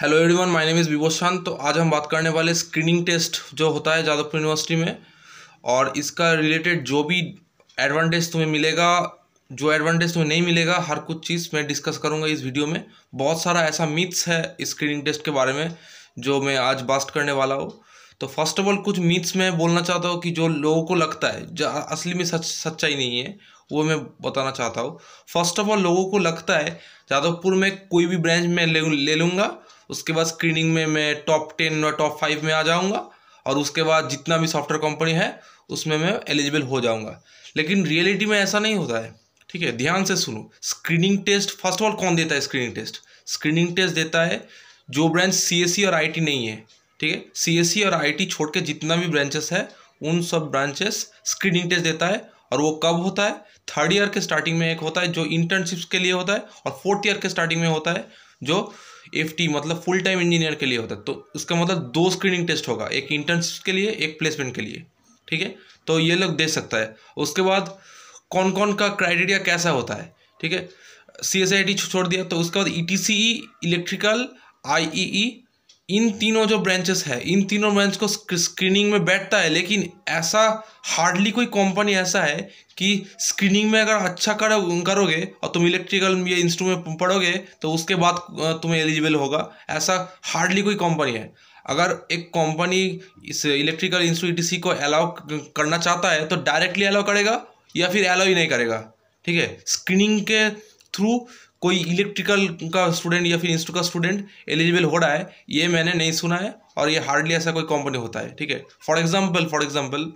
hello everyone my name is Vibhoshan तो आज हम बात करने वाले स्क्रीनिंग टेस्ट जो होता है जादवपुर यूनिवर्सिटी में और इसका रिलेटेड जो भी एडवांटेज तुम्हें मिलेगा जो एडवांटेज तुम्हें नहीं मिलेगा हर कुछ चीज़ मैं डिस्कस करूंगा इस वीडियो में बहुत सारा ऐसा मिथ्स है स्क्रीनिंग टेस्ट के बारे में जो मैं आज बास्ट करने वाला हूँ तो फर्स्ट ऑफ ऑल कुछ मिथ्स मैं बोलना चाहता हूँ कि जो लोगों को लगता है असली में सच सच्चाई नहीं है वो मैं बताना चाहता हूँ फर्स्ट ऑफ ऑल लोगों को लगता है जादवपुर में कोई भी ब्रांच में ले ले लूँगा उसके बाद स्क्रीनिंग में मैं टॉप टेन या टॉप फाइव में आ जाऊँगा और उसके बाद जितना भी सॉफ्टवेयर कंपनी है उसमें मैं एलिजिबल हो जाऊँगा लेकिन रियलिटी में ऐसा नहीं होता है ठीक है ध्यान से सुनो screening test first of all कौन देता है स्क्रीनिंग टेस्ट स्क्रीनिंग टेस्ट देता है जो ब्रांच सी e और आई नहीं है ठीक है सी e और आई छोड़ के जितना भी ब्रांचेस है उन सब ब्रांचेस स्क्रीनिंग टेस्ट देता है और वो कब होता है थर्ड ईयर के स्टार्टिंग में एक होता है जो इंटर्नशिप्स के लिए होता है और फोर्थ ईयर के स्टार्टिंग में होता है जो एफ मतलब फुल टाइम इंजीनियर के लिए होता है तो इसका मतलब दो स्क्रीनिंग टेस्ट होगा एक इंटर्नशिप के लिए एक प्लेसमेंट के लिए ठीक है तो ये लोग दे सकता है उसके बाद कौन कौन का क्राइटेरिया कैसा होता है ठीक है सी एस आई टी छोड़ दिया तो उसके बाद ई टी सी ई इलेक्ट्रिकल आई ई इन तीनों जो ब्रांचेस है इन तीनों ब्रांच को स्क्रीनिंग में बैठता है लेकिन ऐसा हार्डली कोई कंपनी ऐसा है कि स्क्रीनिंग में अगर अच्छा कर करोगे और तुम इलेक्ट्रिकल या इंस्ट्रूमेंट पढ़ोगे तो उसके बाद तुम्हें एलिजिबल होगा ऐसा हार्डली कोई कंपनी है अगर एक कंपनी इस इलेक्ट्रिकल इंस्ट्रूटी को अलाउ करना चाहता है तो डायरेक्टली अलाउ करेगा या फिर अलाउ ही नहीं करेगा ठीक है स्क्रीनिंग के थ्रू कोई इलेक्ट्रिकल का स्टूडेंट या फिर इंस्टू का स्टूडेंट एलिजिबल हो रहा है ये मैंने नहीं सुना है और ये हार्डली ऐसा कोई कंपनी होता है ठीक है for example for example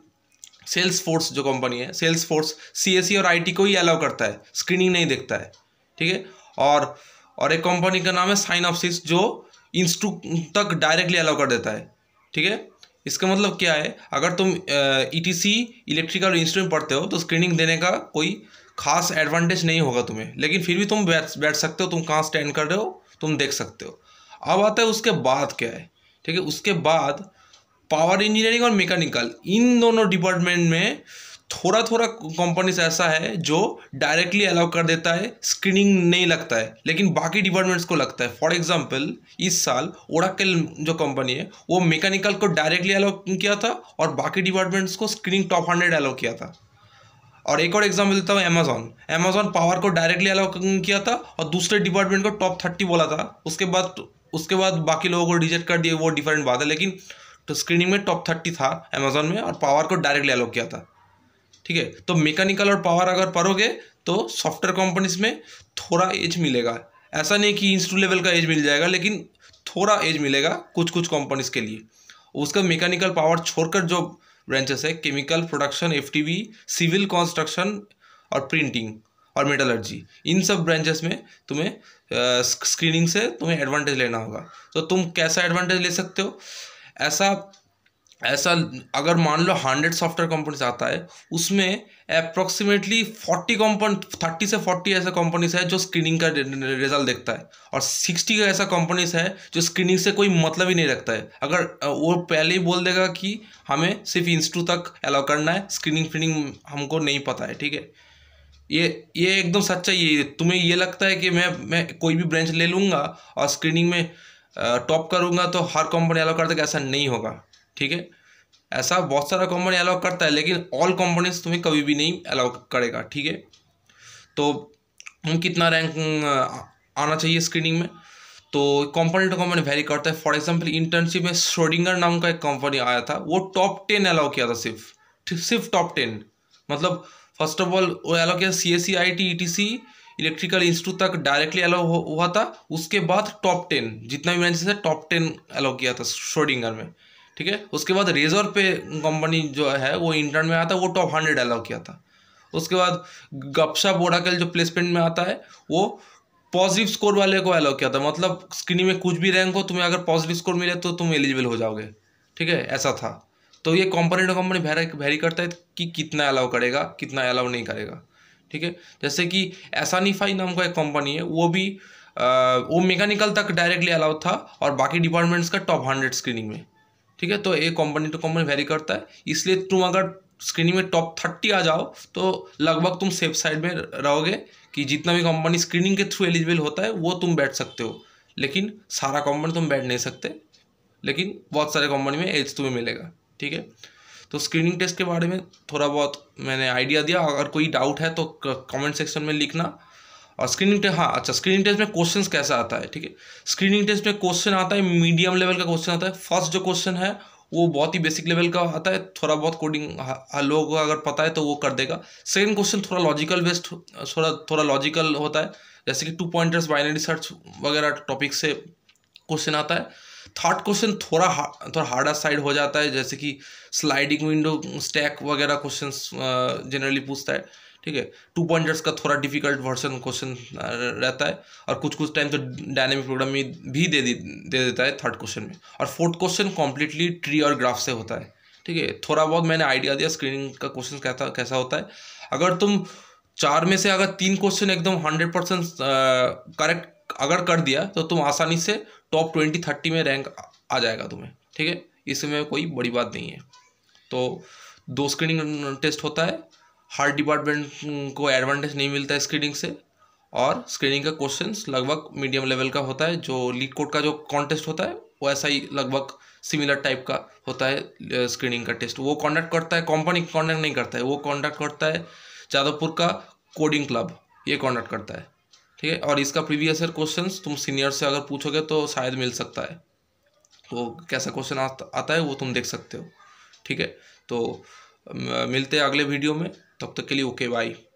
sales force जो कंपनी है सेल्स फोर्स सी और आई को ही अलाउ करता है स्क्रीनिंग नहीं देखता है ठीक है और और एक कंपनी का नाम है साइन ऑफिस जो इंस्टू तक डायरेक्टली अलाउ कर देता है ठीक है इसका मतलब क्या है अगर तुम E T C electrical institute में पढ़ते हो तो स्क्रीनिंग देने का कोई खास एडवांटेज नहीं होगा तुम्हें लेकिन फिर भी तुम बैठ बैठ सकते हो तुम कहाँ स्टैंड कर रहे हो तुम देख सकते हो अब आता है उसके बाद क्या है ठीक है उसके बाद पावर इंजीनियरिंग और मैकेनिकल इन दोनों डिपार्टमेंट में थोड़ा थोड़ा कंपनीज ऐसा है जो डायरेक्टली अलाउ कर देता है स्क्रीनिंग नहीं लगता है लेकिन बाकी डिपार्टमेंट्स को लगता है फॉर एग्जांपल इस साल ओराकल जो कंपनी है वो मेकानिकल को डायरेक्टली अलाउ किया था और बाकी डिपार्टमेंट्स को स्क्रीनिंग टॉप हंड्रेड अलाउ किया था और एक और एग्जाम्पल देता हूँ अमेजोन अमेजोन पावर को डायरेक्टली अलाउ किया था और दूसरे डिपार्टमेंट को टॉप थर्टी बोला था उसके बाद उसके बाद बाकी लोगों को रिजेक्ट कर दिए वो डिफरेंट बात है लेकिन तो स्क्रीनिंग में टॉप थर्टी था अमेजोन में और पावर को डायरेक्टली अलाउ किया था ठीक है तो मेकेनिकल और पावर अगर पढ़ोगे तो सॉफ्टवेयर कंपनीज में थोड़ा एज मिलेगा ऐसा नहीं कि इंस्टू लेवल का एज मिल जाएगा लेकिन थोड़ा एज मिलेगा कुछ कुछ कंपनीज के लिए उसका मेकेनिकल पावर छोड़कर जो ब्रांचेस है chemical production F civil construction और प्रिंटिंग और मेटलर्जी इन सब ब्रांचेस में तुम्हें स्क्रीनिंग से तुम्हें एडवांटेज लेना होगा तो तुम कैसा एडवांटेज ले सकते हो ऐसा ऐसा अगर मान लो हंड्रेड सॉफ्टवेयर कंपनीज आता है उसमें अप्रोक्सीमेटली फोर्टी कंपनी थर्टी से फोर्टी ऐसा कंपनीज है जो स्क्रीनिंग का रिजल्ट देखता है और सिक्सटी का ऐसा कंपनीज है जो स्क्रीनिंग से कोई मतलब ही नहीं रखता है अगर वो पहले ही बोल देगा कि हमें सिर्फ इंस्टू तक अलाउ करना है स्क्रीनिंग फ्रीनिंग हमको नहीं पता है ठीक है ये ये एकदम सच्चा ये तुम्हें ये लगता है कि मैं मैं कोई भी ब्रांच ले लूँगा और स्क्रीनिंग में टॉप करूँगा तो हर कंपनी अलाउ कर देगा ऐसा नहीं होगा ठीक है ऐसा बहुत सारा कंपनी अलाउ करता है लेकिन ऑल कंपनीज तुम्हें कभी भी नहीं अलाउ करेगा ठीक है तो हम कितना रैंक आना चाहिए स्क्रीनिंग में तो कंपनी टू कंपनी वेरी करता है फॉर एग्जाम्पल इंटर्नशिप में श्रोडिंगर नाम का एक कंपनी आया था वो टॉप टेन अलाउ किया था सिर्फ सिर्फ टॉप टेन मतलब फर्स्ट ऑफ ऑल वो अलाउ किया C S C I T T C electrical institute तक डायरेक्टली अलाउ हुआ था उसके बाद टॉप टेन जितना भी मैंने टॉप टेन अलाउ किया था श्रोडिंगर में ठीक है उसके बाद रेजर पे कंपनी जो है वो इंटर्न में आता है वो टॉप हंड्रेड अलाउ किया था उसके बाद गपशा बोडाकल जो प्लेसमेंट में आता है वो पॉजिटिव स्कोर वाले को अलाउ किया था मतलब स्क्रीनिंग में कुछ भी रैंक हो तुम्हें अगर पॉजिटिव स्कोर मिले तो तुम एलिजिबल हो जाओगे ठीक है ऐसा था तो ये कंपनी टू कंपनी वेरी करता है कि कितना अलाउ करेगा कितना अलाउ नहीं करेगा ठीक है जैसे कि एसानीफाई नाम का एक कंपनी है वो भी आ, वो मेकानिकल तक डायरेक्टली अलाउ था और बाकी डिपार्टमेंट्स का टॉप हंड्रेड स्क्रीनिंग में ठीक है तो ये कंपनी टू कंपनी वेरी करता है इसलिए तुम अगर स्क्रीनिंग में टॉप थर्टी आ जाओ तो लगभग तुम सेफ साइड में रहोगे कि जितना भी कंपनी स्क्रीनिंग के थ्रू एलिजिबल होता है वो तुम बैठ सकते हो लेकिन सारा कंपनी तुम बैठ नहीं सकते लेकिन बहुत सारे कंपनी में एज तुम्हें मिलेगा ठीक है तो स्क्रीनिंग टेस्ट के बारे में थोड़ा बहुत मैंने आइडिया दिया अगर कोई डाउट है तो कमेंट सेक्शन में लिखना और स्क्रीनिंग टेस्ट हाँ अच्छा स्क्रीनिंग टेस्ट में क्वेश्चन कैसा आता है ठीक है स्क्रीनिंग टेस्ट में क्वेश्चन आता है मीडियम लेवल का क्वेश्चन आता है फर्स्ट जो क्वेश्चन है वो बहुत ही बेसिक लेवल का आता है थोड़ा बहुत कोडिंग हाँ, हाँ, लोगों का अगर पता है तो वो कर देगा सेकेंड क्वेश्चन थोड़ा लॉजिकल बेस्ड थोड़ा थोड़ा लॉजिकल होता है जैसे कि टू पॉइंटर्स बाइनरी सर्च वगैरह टॉपिक से क्वेश्चन आता है थर्ड क्वेश्चन थोड़ा थोड़ा हार्डर साइड हो जाता है जैसे कि स्लाइडिंग विंडो स्टैक वगैरह क्वेश्चन जनरली पूछता है ठीक है टू पॉइंटर्स का थोड़ा डिफिकल्ट वर्सन क्वेश्चन रहता है और कुछ कुछ टाइम तो डायनेमिक में भी दे दे देता है थर्ड क्वेश्चन में और फोर्थ क्वेश्चन कम्प्लीटली ट्री और ग्राफ से होता है ठीक है थोड़ा बहुत मैंने आइडिया दिया स्क्रीनिंग का क्वेश्चन कैसा कैसा होता है अगर तुम चार में से अगर तीन क्वेश्चन एकदम हंड्रेड परसेंट करेक्ट अगर कर दिया तो तुम आसानी से टॉप ट्वेंटी थर्टी में रैंक आ जाएगा तुम्हें ठीक है इसमें कोई बड़ी बात नहीं है तो दो स्क्रीनिंग टेस्ट होता है हर डिपार्टमेंट को एडवांटेज नहीं मिलता है स्क्रीनिंग से और स्क्रीनिंग का क्वेश्चन लगभग मीडियम लेवल का होता है जो लीड कोड का जो कॉन्टेस्ट होता है वो ऐसा ही लगभग सिमिलर टाइप का होता है स्क्रीनिंग का टेस्ट वो कॉन्डक्ट करता है कंपनी कॉन्डक्ट नहीं करता है वो कॉन्डक्ट करता है जादवपुर का कोडिंग क्लब ये कॉन्डक्ट करता है ठीक है और इसका प्रीवियस ईयर क्वेश्चन तुम सीनियर से अगर पूछोगे तो शायद मिल सकता है तो कैसा क्वेश्चन आता है वो तुम देख सकते हो ठीक है तो मिलते हैं अगले वीडियो में तब तक के लिए ओके बाय